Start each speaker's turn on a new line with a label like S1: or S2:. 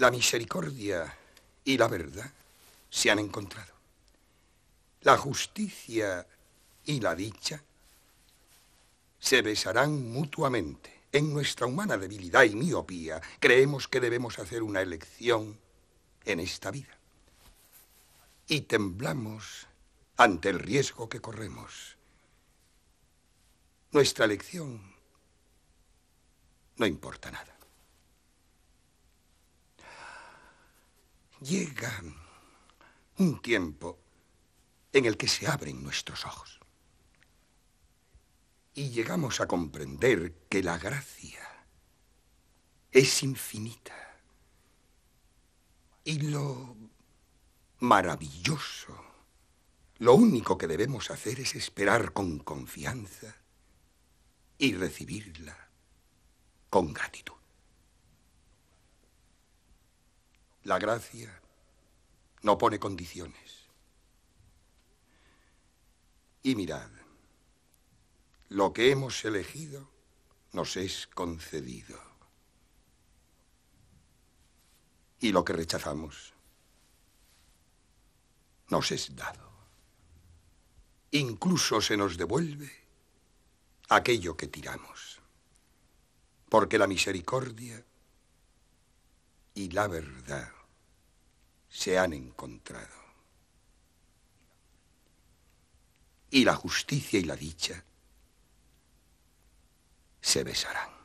S1: La misericordia y la verdad se han encontrado. La justicia y la dicha se besarán mutuamente. En nuestra humana debilidad y miopía creemos que debemos hacer una elección en esta vida. Y temblamos ante el riesgo que corremos. Nuestra elección no importa nada. llega un tiempo en el que se abren nuestros ojos y llegamos a comprender que la gracia es infinita y lo maravilloso, lo único que debemos hacer es esperar con confianza y recibirla con gratitud. La gracia no pone condiciones. Y mirad, lo que hemos elegido nos es concedido. Y lo que rechazamos nos es dado. Incluso se nos devuelve aquello que tiramos. Porque la misericordia y la verdad se han encontrado. Y la justicia y la dicha se besarán.